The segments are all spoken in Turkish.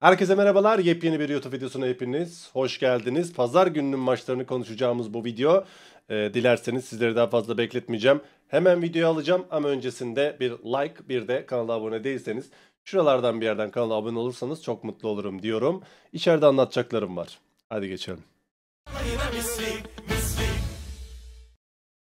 Herkese merhabalar. Yepyeni bir YouTube videosuna hepiniz hoş geldiniz. Pazar gününün maçlarını konuşacağımız bu video. Ee, dilerseniz sizleri daha fazla bekletmeyeceğim. Hemen videoyu alacağım ama öncesinde bir like bir de kanala abone değilseniz şuralardan bir yerden kanala abone olursanız çok mutlu olurum diyorum. İçeride anlatacaklarım var. Hadi geçelim.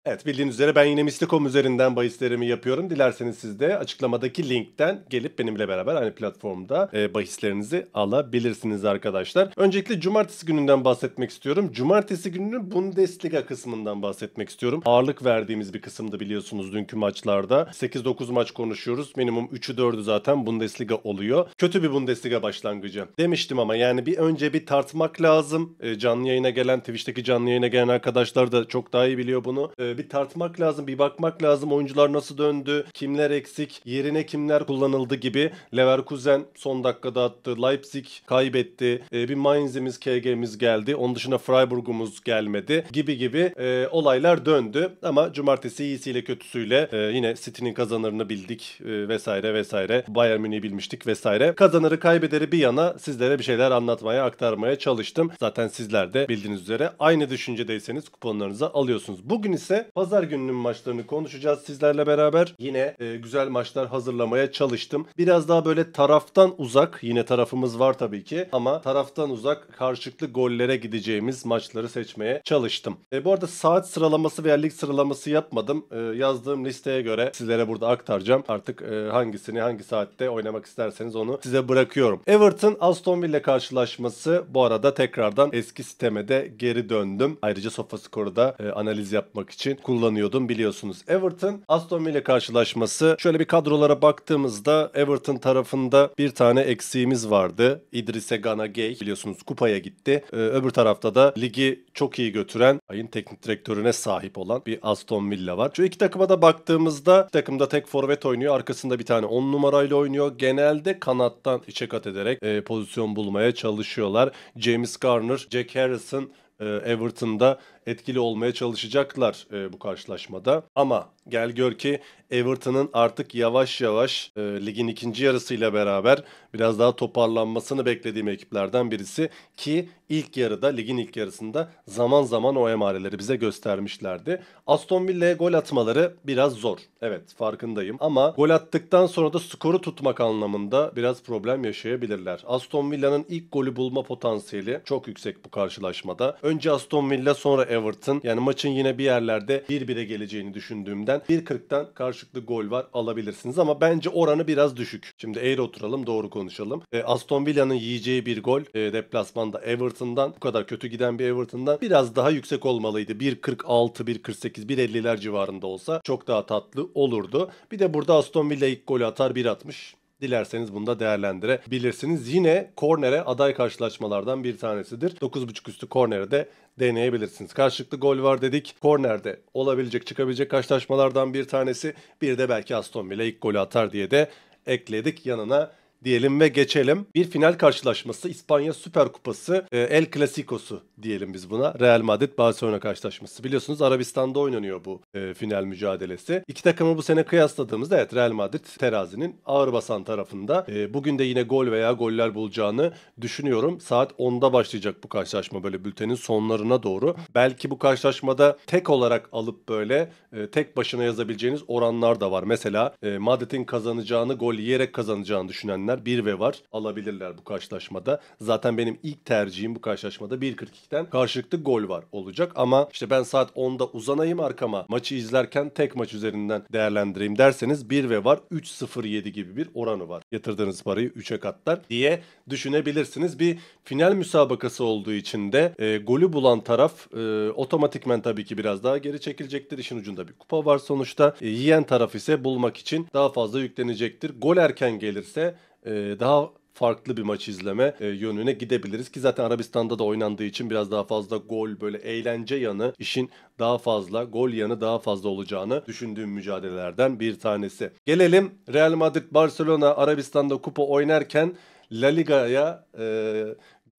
Evet bildiğiniz üzere ben yine Mislikom üzerinden bahislerimi yapıyorum. Dilerseniz siz de açıklamadaki linkten gelip benimle beraber aynı platformda e, bahislerinizi alabilirsiniz arkadaşlar. Öncelikle cumartesi gününden bahsetmek istiyorum. Cumartesi gününün Bundesliga kısmından bahsetmek istiyorum. Ağırlık verdiğimiz bir kısımda biliyorsunuz dünkü maçlarda. 8-9 maç konuşuyoruz. Minimum 3'ü 4'ü zaten Bundesliga oluyor. Kötü bir Bundesliga başlangıcı. Demiştim ama yani bir önce bir tartmak lazım. E, canlı yayına gelen Twitch'teki canlı yayına gelen arkadaşlar da çok daha iyi biliyor bunu. E, bir tartmak lazım, bir bakmak lazım. Oyuncular nasıl döndü, kimler eksik, yerine kimler kullanıldı gibi. Leverkusen son dakikada attı, Leipzig kaybetti. E, bir Mainz'imiz, KG'miz geldi. Onun dışında Freiburg'umuz gelmedi gibi gibi e, olaylar döndü. Ama cumartesi iyisiyle kötüsüyle e, yine City'nin kazanırını bildik e, vesaire vesaire. Bayern Münih'i bilmiştik vesaire. Kazanırı kaybederi bir yana sizlere bir şeyler anlatmaya, aktarmaya çalıştım. Zaten sizler de bildiğiniz üzere aynı düşüncedeyseniz kuponlarınızı alıyorsunuz. Bugün ise bölümümüzde pazar gününün maçlarını konuşacağız sizlerle beraber. Yine e, güzel maçlar hazırlamaya çalıştım. Biraz daha böyle taraftan uzak yine tarafımız var tabii ki ama taraftan uzak karşılıklı gollere gideceğimiz maçları seçmeye çalıştım. E, bu arada saat sıralaması veya lig sıralaması yapmadım. E, yazdığım listeye göre sizlere burada aktaracağım. Artık e, hangisini hangi saatte oynamak isterseniz onu size bırakıyorum. Everton Aston Villa karşılaşması bu arada tekrardan eski sisteme de geri döndüm. Ayrıca sofa skoru da e, analiz yapmak için için kullanıyordum biliyorsunuz. Everton Aston Villa karşılaşması şöyle bir kadrolara baktığımızda Everton tarafında bir tane eksiğimiz vardı. İdrise Gana Gay biliyorsunuz kupaya gitti. Ee, öbür tarafta da ligi çok iyi götüren ayın teknik direktörüne sahip olan bir Aston Villa var. Şu iki takıma da baktığımızda iki takımda tek forvet oynuyor. Arkasında bir tane 10 numarayla oynuyor. Genelde kanattan içe kat ederek e, pozisyon bulmaya çalışıyorlar. James Garner, Jack Harrison e, Everton'da etkili olmaya çalışacaklar e, bu karşılaşmada. Ama gel gör ki Everton'ın artık yavaş yavaş e, ligin ikinci yarısıyla beraber biraz daha toparlanmasını beklediğim ekiplerden birisi ki ilk yarıda ligin ilk yarısında zaman zaman o emareleri bize göstermişlerdi. Aston Villa'ya gol atmaları biraz zor. Evet farkındayım ama gol attıktan sonra da skoru tutmak anlamında biraz problem yaşayabilirler. Aston Villa'nın ilk golü bulma potansiyeli çok yüksek bu karşılaşmada. Önce Aston Villa sonra Everton. Yani maçın yine bir yerlerde 1-1'e geleceğini düşündüğümden 1.40'tan karşılıklı gol var alabilirsiniz ama bence oranı biraz düşük. Şimdi eğri oturalım doğru konuşalım. E, Aston Villa'nın yiyeceği bir gol e, deplasmanda Everton'dan bu kadar kötü giden bir Everton'dan biraz daha yüksek olmalıydı. 1.46, 1.48, 1.50'ler civarında olsa çok daha tatlı olurdu. Bir de burada Aston Villa ilk golü atar 1.60. Dilerseniz bunu da değerlendirebilirsiniz. Yine kornere aday karşılaşmalardan bir tanesidir. 9.5 üstü kornere de deneyebilirsiniz. Karşılıklı gol var dedik. Kornerde olabilecek çıkabilecek karşılaşmalardan bir tanesi. Bir de belki Aston Villa ilk golü atar diye de ekledik yanına diyelim ve geçelim. Bir final karşılaşması İspanya Süper Kupası e, El Clasico'su diyelim biz buna. Real Madrid Barcelona karşılaşması. Biliyorsunuz Arabistan'da oynanıyor bu e, final mücadelesi. İki takımı bu sene kıyasladığımızda evet Real Madrid terazinin ağır basan tarafında. E, bugün de yine gol veya goller bulacağını düşünüyorum. Saat 10'da başlayacak bu karşılaşma böyle bültenin sonlarına doğru. Belki bu karşılaşmada tek olarak alıp böyle e, tek başına yazabileceğiniz oranlar da var. Mesela e, Madrid'in kazanacağını gol yiyerek kazanacağını düşünenler isteyenler 1 ve var alabilirler bu karşılaşmada. Zaten benim ilk tercihim bu karşılaşmada 1.42'den karşılıklı gol var olacak ama işte ben saat 10'da uzanayım arkama maçı izlerken tek maç üzerinden değerlendireyim derseniz bir ve var 3.07 gibi bir oranı var. Yatırdığınız parayı 3'e katlar diye düşünebilirsiniz. Bir final müsabakası olduğu için de e, golü bulan taraf e, otomatikmen tabii ki biraz daha geri çekilecektir. İşin ucunda bir kupa var sonuçta. E, yiyen taraf ise bulmak için daha fazla yüklenecektir. Gol erken gelirse e, daha farklı bir maç izleme e, yönüne gidebiliriz ki zaten Arabistan'da da oynandığı için biraz daha fazla gol böyle eğlence yanı işin daha fazla gol yanı daha fazla olacağını düşündüğüm mücadelelerden bir tanesi. Gelelim Real Madrid Barcelona Arabistan'da kupa oynarken La Liga'ya e,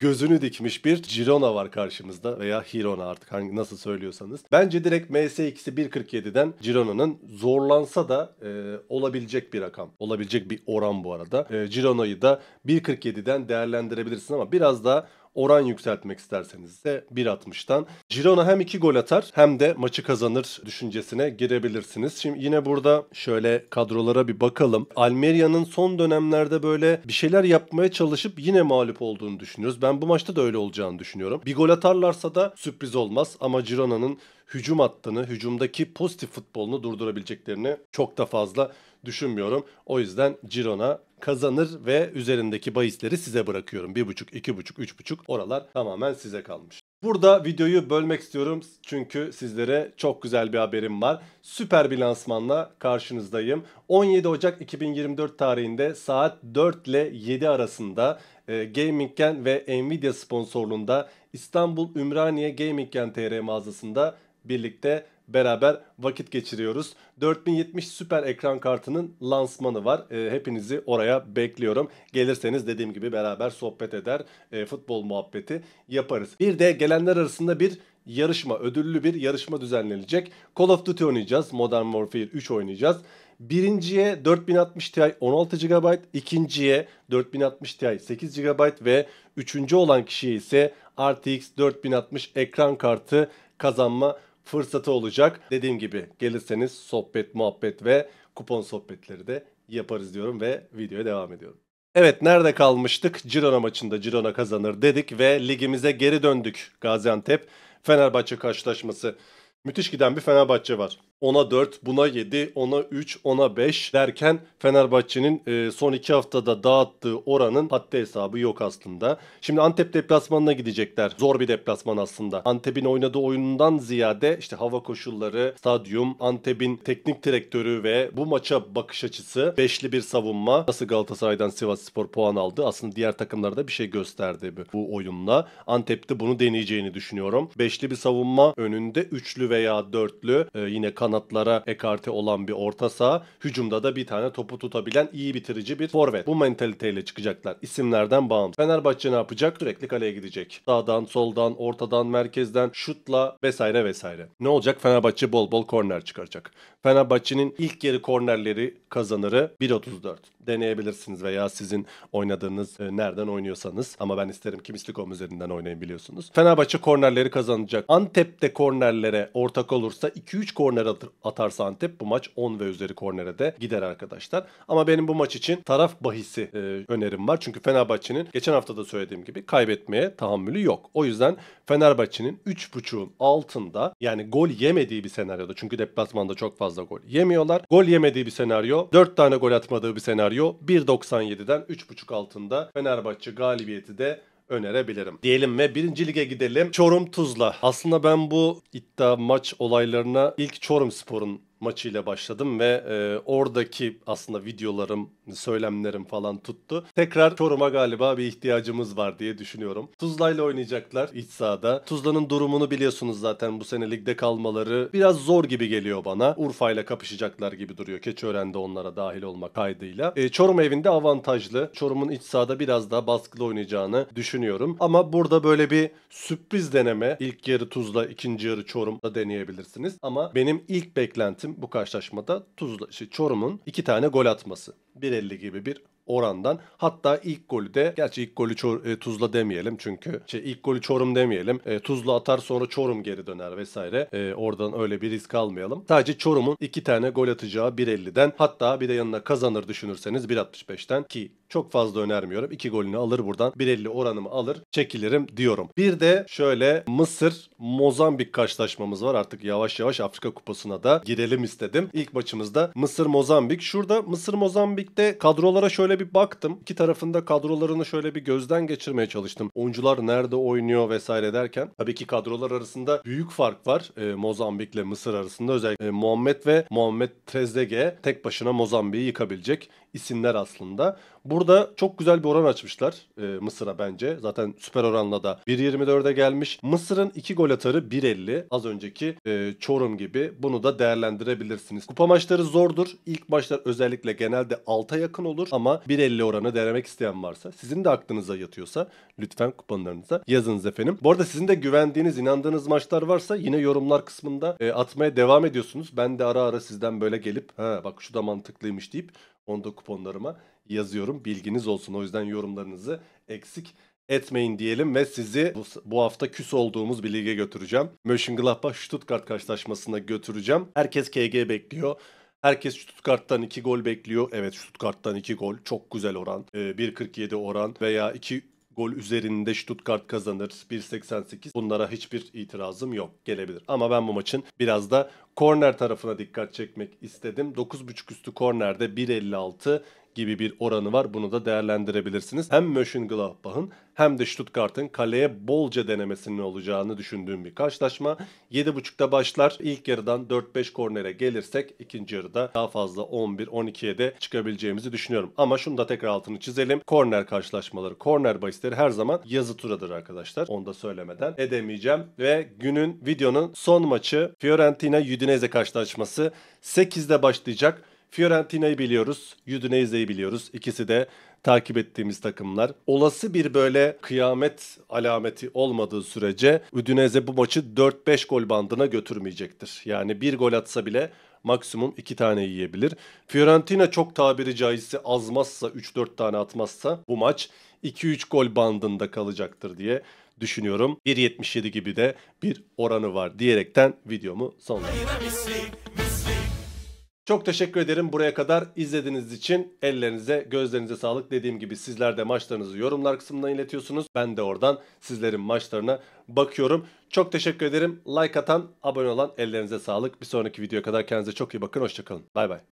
gözünü dikmiş bir Girona var karşımızda veya Hirona artık hangi nasıl söylüyorsanız. Bence direkt MS2'si 1.47'den Girona'nın zorlansa da e, olabilecek bir rakam. Olabilecek bir oran bu arada. E, Girona'yı da 1.47'den değerlendirebilirsin ama biraz daha oran yükseltmek isterseniz ise 1.60'tan. Girona hem 2 gol atar hem de maçı kazanır düşüncesine girebilirsiniz. Şimdi yine burada şöyle kadrolara bir bakalım. Almeria'nın son dönemlerde böyle bir şeyler yapmaya çalışıp yine mağlup olduğunu düşünüyoruz. Ben bu maçta da öyle olacağını düşünüyorum. Bir gol atarlarsa da sürpriz olmaz ama Girona'nın hücum hattını, hücumdaki pozitif futbolunu durdurabileceklerini çok da fazla düşünmüyorum. O yüzden Girona kazanır ve üzerindeki bahisleri size bırakıyorum. 1.5, 2.5, 3.5 oralar tamamen size kalmış. Burada videoyu bölmek istiyorum çünkü sizlere çok güzel bir haberim var. Süper bir lansmanla karşınızdayım. 17 Ocak 2024 tarihinde saat 4 ile 7 arasında e, Gaming ve Nvidia sponsorluğunda İstanbul Ümraniye Gaming TR mağazasında birlikte beraber vakit geçiriyoruz. 4070 süper ekran kartının lansmanı var. E, hepinizi oraya bekliyorum. Gelirseniz dediğim gibi beraber sohbet eder, e, futbol muhabbeti yaparız. Bir de gelenler arasında bir yarışma, ödüllü bir yarışma düzenlenecek. Call of Duty oynayacağız, Modern Warfare 3 oynayacağız. Birinciye 4060 Ti 16 GB, ikinciye 4060 Ti 8 GB ve üçüncü olan kişiye ise RTX 4060 ekran kartı kazanma fırsatı olacak. Dediğim gibi gelirseniz sohbet, muhabbet ve kupon sohbetleri de yaparız diyorum ve videoya devam ediyorum. Evet nerede kalmıştık? Girona maçında Girona kazanır dedik ve ligimize geri döndük. Gaziantep Fenerbahçe karşılaşması. Müthiş giden bir Fenerbahçe var. 10'a 4, buna 7, 10'a 3, 10'a 5 derken Fenerbahçe'nin e, son 2 haftada dağıttığı oranın hatta hesabı yok aslında. Şimdi Antep deplasmanına gidecekler. Zor bir deplasman aslında. Antep'in oynadığı oyundan ziyade işte hava koşulları, stadyum, Antep'in teknik direktörü ve bu maça bakış açısı, beşli bir savunma. Nasıl Galatasaray'dan Sivas Spor puan aldı? Aslında diğer takımlarda bir şey gösterdi bu oyunla. Antep'te bunu deneyeceğini düşünüyorum. Beşli bir savunma önünde üçlü veya dörtlü e, yine kan kanatlara ekarte olan bir orta saha. Hücumda da bir tane topu tutabilen iyi bitirici bir forvet. Bu mentaliteyle çıkacaklar. İsimlerden bağımsız. Fenerbahçe ne yapacak? Sürekli kaleye gidecek. Sağdan, soldan, ortadan, merkezden, şutla vesaire vesaire. Ne olacak? Fenerbahçe bol bol korner çıkaracak. Fenerbahçe'nin ilk yarı kornerleri kazanırı 1.34. Deneyebilirsiniz veya sizin oynadığınız e, nereden oynuyorsanız ama ben isterim ki Mistikom üzerinden oynayın biliyorsunuz. Fenerbahçe kornerleri kazanacak. Antep'te kornerlere ortak olursa 2-3 korner atarsa Antep bu maç 10 ve üzeri kornere de gider arkadaşlar. Ama benim bu maç için taraf bahisi e, önerim var. Çünkü Fenerbahçe'nin geçen hafta da söylediğim gibi kaybetmeye tahammülü yok. O yüzden Fenerbahçe'nin 3.5'un altında yani gol yemediği bir senaryoda çünkü deplasmanda çok fazla gol yemiyorlar. Gol yemediği bir senaryo, 4 tane gol atmadığı bir senaryo 1.97'den 3.5 altında Fenerbahçe galibiyeti de önerebilirim. Diyelim ve birinci lige gidelim. Çorum Tuzla. Aslında ben bu iddia maç olaylarına ilk Çorum Spor'un maçıyla başladım ve e, oradaki aslında videolarım, söylemlerim falan tuttu. Tekrar Çorum'a galiba bir ihtiyacımız var diye düşünüyorum. Tuzla ile oynayacaklar iç sahada. Tuzla'nın durumunu biliyorsunuz zaten bu sene ligde kalmaları biraz zor gibi geliyor bana. Urfa ile kapışacaklar gibi duruyor. Keçiören'de onlara dahil olmak kaydıyla. E, Çorum evinde avantajlı. Çorum'un iç sahada biraz daha baskılı oynayacağını düşünüyorum. Ama burada böyle bir sürpriz deneme. İlk yarı Tuzla, ikinci yarı Çorum'da deneyebilirsiniz. Ama benim ilk beklentim isim bu karşılaşmada Tuzla, şey, Çorum'un iki tane gol atması. 1.50 gibi bir orandan. Hatta ilk golü de gerçi ilk golü Çor e, Tuzla demeyelim çünkü şey, ilk golü Çorum demeyelim. E, Tuzla atar sonra Çorum geri döner vesaire. E, oradan öyle bir risk almayalım. Sadece Çorum'un iki tane gol atacağı 1.50'den hatta bir de yanına kazanır düşünürseniz 1.65'ten ki çok fazla önermiyorum. İki golünü alır buradan. 1.50 oranımı alır. Çekilirim diyorum. Bir de şöyle Mısır Mozambik karşılaşmamız var. Artık yavaş yavaş Afrika Kupası'na da girelim istedim. İlk maçımızda Mısır Mozambik. Şurada Mısır Mozambik'te kadrolara şöyle şöyle bir baktım. İki tarafında kadrolarını şöyle bir gözden geçirmeye çalıştım. Oyuncular nerede oynuyor vesaire derken. Tabii ki kadrolar arasında büyük fark var. E, ee, Mozambik ile Mısır arasında özellikle e, Muhammed ve Muhammed Trezeguet tek başına Mozambik'i yıkabilecek isimler aslında. Burada çok güzel bir oran açmışlar e, Mısır'a bence. Zaten süper oranla da 1.24'e gelmiş. Mısır'ın 2 gol atarı 1.50. Az önceki e, Çorum gibi. Bunu da değerlendirebilirsiniz. Kupa maçları zordur. İlk maçlar özellikle genelde alta yakın olur ama 1.50 oranı denemek isteyen varsa, sizin de aklınıza yatıyorsa lütfen kuponlarınıza yazınız efendim. Bu arada sizin de güvendiğiniz, inandığınız maçlar varsa yine yorumlar kısmında e, atmaya devam ediyorsunuz. Ben de ara ara sizden böyle gelip ha bak şu da mantıklıymış deyip onu da kuponlarıma yazıyorum. Bilginiz olsun. O yüzden yorumlarınızı eksik etmeyin diyelim ve sizi bu, bu hafta küs olduğumuz bir lige götüreceğim. Mönchengladbach Stuttgart karşılaşmasına götüreceğim. Herkes KG bekliyor. Herkes Stuttgart'tan 2 gol bekliyor. Evet Stuttgart'tan 2 gol. Çok güzel oran. E, ee, 1.47 oran veya 2 gol üzerinde Stuttgart kazanır. 1.88 bunlara hiçbir itirazım yok. Gelebilir. Ama ben bu maçın biraz da korner tarafına dikkat çekmek istedim. 9.5 üstü kornerde 1.56 gibi bir oranı var. Bunu da değerlendirebilirsiniz. Hem Mönchengladbach'ın hem de Stuttgart'ın kaleye bolca denemesinin olacağını düşündüğüm bir karşılaşma. 7.30'da başlar. İlk yarıdan 4-5 kornere gelirsek ikinci yarıda daha fazla 11-12'ye de çıkabileceğimizi düşünüyorum. Ama şunu da tekrar altını çizelim. Korner karşılaşmaları, korner bahisleri her zaman yazı turadır arkadaşlar. Onu da söylemeden edemeyeceğim. Ve günün videonun son maçı Fiorentina Udinese karşılaşması 8'de başlayacak. Fiorentina'yı biliyoruz, Udinese'yi biliyoruz. İkisi de takip ettiğimiz takımlar. Olası bir böyle kıyamet alameti olmadığı sürece Udinese bu maçı 4-5 gol bandına götürmeyecektir. Yani bir gol atsa bile maksimum 2 tane yiyebilir. Fiorentina çok tabiri caizse azmazsa 3-4 tane atmazsa bu maç 2-3 gol bandında kalacaktır diye düşünüyorum. 1.77 gibi de bir oranı var diyerekten videomu sonlandırıyorum. Çok teşekkür ederim buraya kadar izlediğiniz için. Ellerinize, gözlerinize sağlık. Dediğim gibi sizler de maçlarınızı yorumlar kısmından iletiyorsunuz. Ben de oradan sizlerin maçlarına bakıyorum. Çok teşekkür ederim. Like atan, abone olan ellerinize sağlık. Bir sonraki videoya kadar kendinize çok iyi bakın. Hoşçakalın. Bay bay.